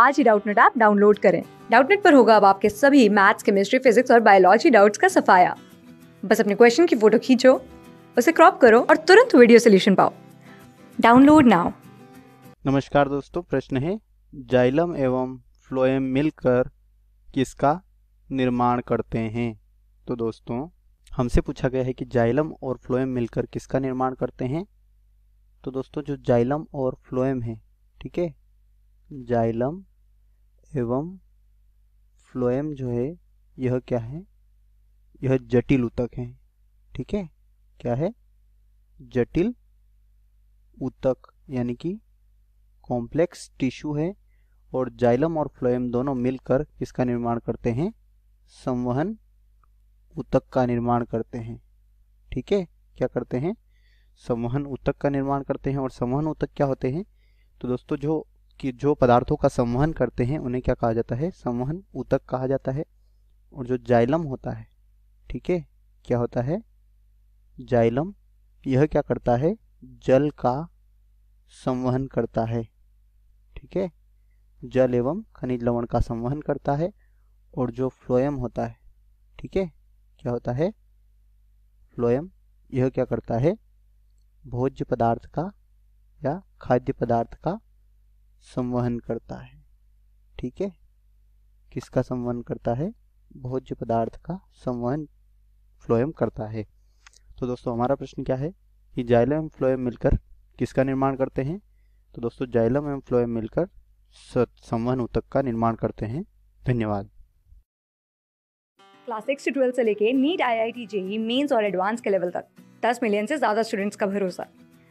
आज ही Doubtnut app download करें डाउटनेट पर होगा अब आपके सभी मैथ्स केमिस्ट्री फिजिक्स और बायोलॉजी डाउट्स का सफाया बस अपने क्वेश्चन की फोटो खींचो उसे क्रॉप करो और तुरंत वीडियो सोल्यूशन पाओ डाउनलोड नाउ नमस्कार दोस्तों प्रश्न है जाइलम एवं फ्लोएम मिलकर किसका निर्माण करते हैं तो दोस्तों हमसे पूछा गया है कि जाइलम और फ्लोएम मिलकर किसका निर्माण करते हैं तो दोस्तों जो जाइलम और फ्लोएम है ठीक है जाइलम एवं फ्लोएम जो है यह क्या है यह जटिल ऊतक है ठीक है क्या है जटिल ऊतक यानी कि कॉम्प्लेक्स टिश्यू है और जाइलम और फ्लोएम दोनों मिलकर इसका निर्माण करते हैं संवहन ऊतक का निर्माण करते हैं ठीक है क्या करते हैं संवहन ऊतक का निर्माण करते हैं और संवहन ऊतक क्या होते हैं तो दोस्तों जो कि जो पदार्थों का संवहन करते हैं उन्हें क्या कहा जाता है संवहन ऊतक कहा जाता है और जो जाइलम होता है ठीक है क्या होता है जाइलम यह क्या करता है जल का संवहन करता है ठीक है जल एवं खनिज लवण का संवहन करता है और जो फ्लोयम होता है ठीक है क्या होता है फ्लोयम यह क्या करता है भोज्य पदार्थ का या खाद्य पदार्थ का संवहन करता है ठीक है किसका संवहन करता है भोज्य पदार्थ का संवहन फ्लोएम करता है तो दोस्तों हमारा प्रश्न क्या है कि जाइलम एवं फ्लोएम मिलकर किसका निर्माण करते हैं तो दोस्तों जाइलम एवं फ्लोएम मिलकर संवहन उतक का निर्माण करते हैं धन्यवाद क्लास सिक्स से ट्वेल्थ से लेके NEET I I T JEE Mains और एडवांस के लेवल तक दस मिलियन से ज़्यादा स्टूडेंट्स का भरोसा